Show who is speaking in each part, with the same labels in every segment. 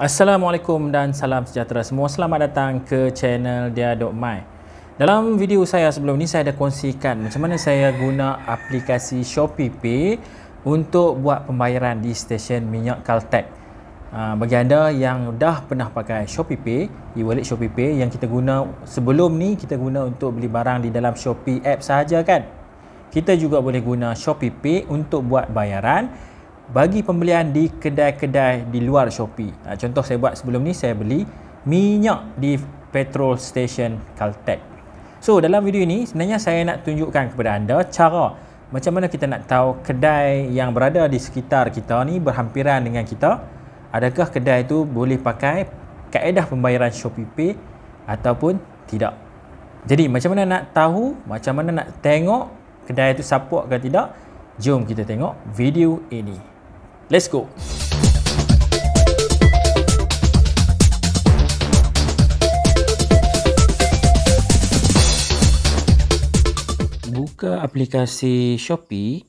Speaker 1: Assalamualaikum dan salam sejahtera semua. Selamat datang ke channel Dia.my. Dalam video saya sebelum ni saya dah kongsikan macam mana saya guna aplikasi Shopee Pay untuk buat pembayaran di stesen minyak Caltech. Ah, bagi anda yang dah pernah pakai Shopee Pay, e-wallet Shopee Pay yang kita guna sebelum ni kita guna untuk beli barang di dalam Shopee app sahaja kan? Kita juga boleh guna Shopee Pay untuk buat bayaran bagi pembelian di kedai-kedai di luar Shopee. Ha, contoh saya buat sebelum ni saya beli minyak di petrol station Caltech. So dalam video ini sebenarnya saya nak tunjukkan kepada anda cara macam mana kita nak tahu kedai yang berada di sekitar kita ni berhampiran dengan kita adakah kedai itu boleh pakai kaedah pembayaran Shopee Pay ataupun tidak. Jadi macam mana nak tahu macam mana nak tengok kedai itu support ke tidak? Jom kita tengok video ini. Let's go. Buka aplikasi Shopee.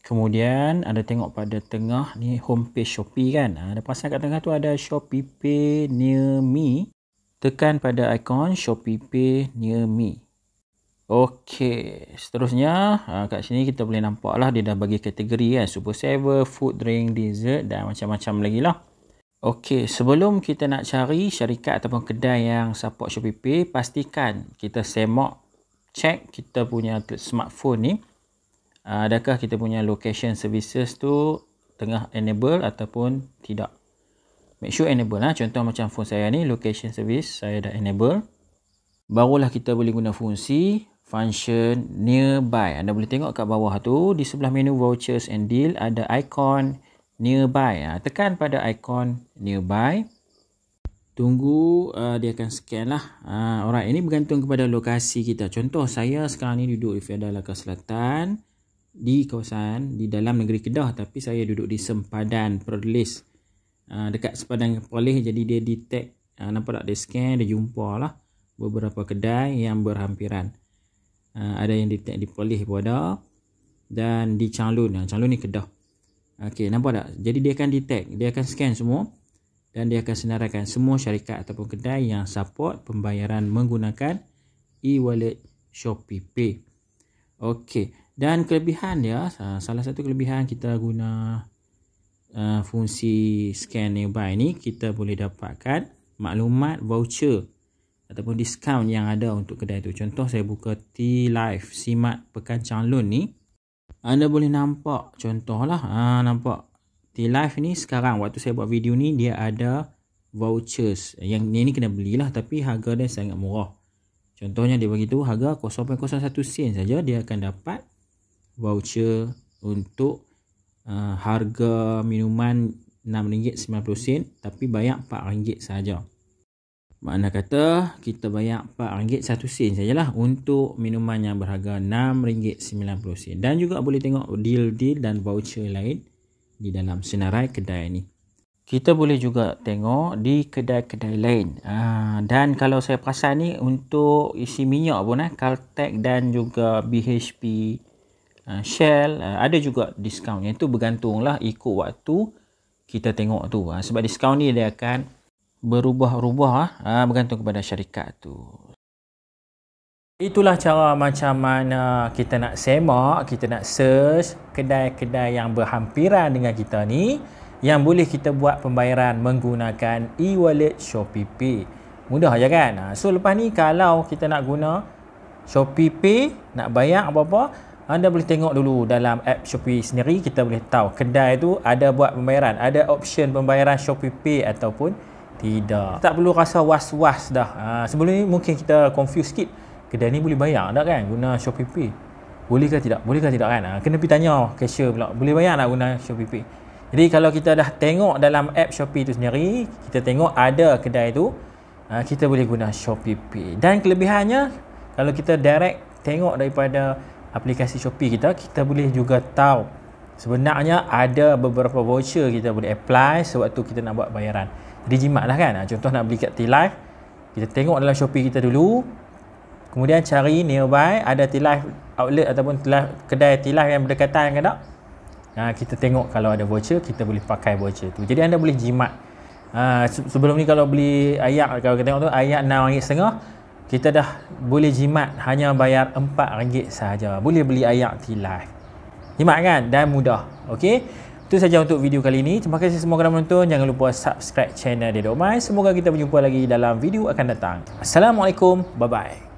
Speaker 1: Kemudian ada tengok pada tengah ni homepage Shopee kan. Ada ha, pasang kat tengah tu ada Shopee Pay Near Me. Tekan pada ikon Shopee Pay Near Me. Okey, seterusnya ha, kat sini kita boleh nampak lah dia dah bagi kategori kan Super Saver, Food, Drink, Dessert dan macam-macam lagi lah Okey, sebelum kita nak cari syarikat ataupun kedai yang support ShopeePay Pastikan kita semak, check kita punya smartphone ni ha, Adakah kita punya location services tu tengah enable ataupun tidak Make sure enable lah, contoh macam phone saya ni location service saya dah enable Barulah kita boleh guna fungsi function nearby. Anda boleh tengok kat bawah tu di sebelah menu vouchers and deal ada ikon nearby. Ha, tekan pada ikon nearby. Tunggu uh, dia akan scan lah. Ha, alright, ini bergantung kepada lokasi kita. Contoh saya sekarang ni duduk di Fiada Laka Selatan di kawasan di dalam negeri Kedah tapi saya duduk di sempadan Perlis. Uh, ha, dekat sempadan Perlis jadi dia detect uh, nampak tak dia scan dia jumpa lah beberapa kedai yang berhampiran. Ah, ada yang detect di Perlis pun ada dan di Changlun. Ah, Changlun ni Kedah. Okey, nampak tak? Jadi dia akan detect, dia akan scan semua dan dia akan senaraikan semua syarikat ataupun kedai yang support pembayaran menggunakan e-wallet Shopee Pay. Okey, dan kelebihan dia, salah satu kelebihan kita guna Uh, fungsi scan nearby ni kita boleh dapatkan maklumat voucher ataupun diskaun yang ada untuk kedai tu. Contoh saya buka Tea Life Simat Pekan Changlun ni. Anda boleh nampak contohlah ha, nampak Tea Life ni sekarang waktu saya buat video ni dia ada vouchers yang ni, ni kena belilah tapi harga dia sangat murah. Contohnya dia bagi tu harga 0.01 sen saja dia akan dapat voucher untuk uh, harga minuman RM6.90 tapi bayar RM4 saja. Makna kata kita bayar RM4 satu sen sajalah untuk minuman yang berharga RM6.90 dan juga boleh tengok deal-deal dan voucher lain di dalam senarai kedai ini. Kita boleh juga tengok di kedai-kedai lain. Ah, dan kalau saya perasan ni untuk isi minyak pun eh Caltech dan juga BHP ah, Shell ah, ada juga diskaun. Itu tu bergantunglah ikut waktu kita tengok tu. sebab diskaun ni dia akan berubah-ubah ah ha, bergantung kepada syarikat tu. Itulah cara macam mana kita nak semak, kita nak search kedai-kedai yang berhampiran dengan kita ni yang boleh kita buat pembayaran menggunakan e-wallet Shopee Pay. Mudah aja kan? Ah, so lepas ni kalau kita nak guna Shopee Pay nak bayar apa-apa, anda boleh tengok dulu dalam app Shopee sendiri kita boleh tahu kedai tu ada buat pembayaran, ada option pembayaran Shopee Pay ataupun tidak. Tak perlu rasa was-was dah. Ha, sebelum ni mungkin kita confuse sikit. Kedai ni boleh bayar tak kan guna Shopee Pay? Boleh ke tidak? Boleh ke tidak kan? Ha, kena pergi tanya cashier pula. Boleh bayar tak guna Shopee Pay? Jadi kalau kita dah tengok dalam app Shopee tu sendiri, kita tengok ada kedai tu, ha, kita boleh guna Shopee Pay. Dan kelebihannya, kalau kita direct tengok daripada aplikasi Shopee kita, kita boleh juga tahu sebenarnya ada beberapa voucher kita boleh apply sewaktu kita nak buat bayaran jimat lah kan ha, contoh nak beli kat T-Life kita tengok dalam Shopee kita dulu kemudian cari nearby ada T-Life outlet ataupun T-Life, kedai T-Life yang berdekatan ke tak ha, kita tengok kalau ada voucher kita boleh pakai voucher tu jadi anda boleh jimat ha, sebelum ni kalau beli ayak kalau kita tengok tu ayak RM6.5 kita dah boleh jimat hanya bayar RM4 sahaja boleh beli ayak T-Life jimat kan dan mudah Okey. Itu saja untuk video kali ini. Terima kasih semua kerana menonton. Jangan lupa subscribe channel Dedok Mai. Semoga kita berjumpa lagi dalam video akan datang. Assalamualaikum. Bye-bye.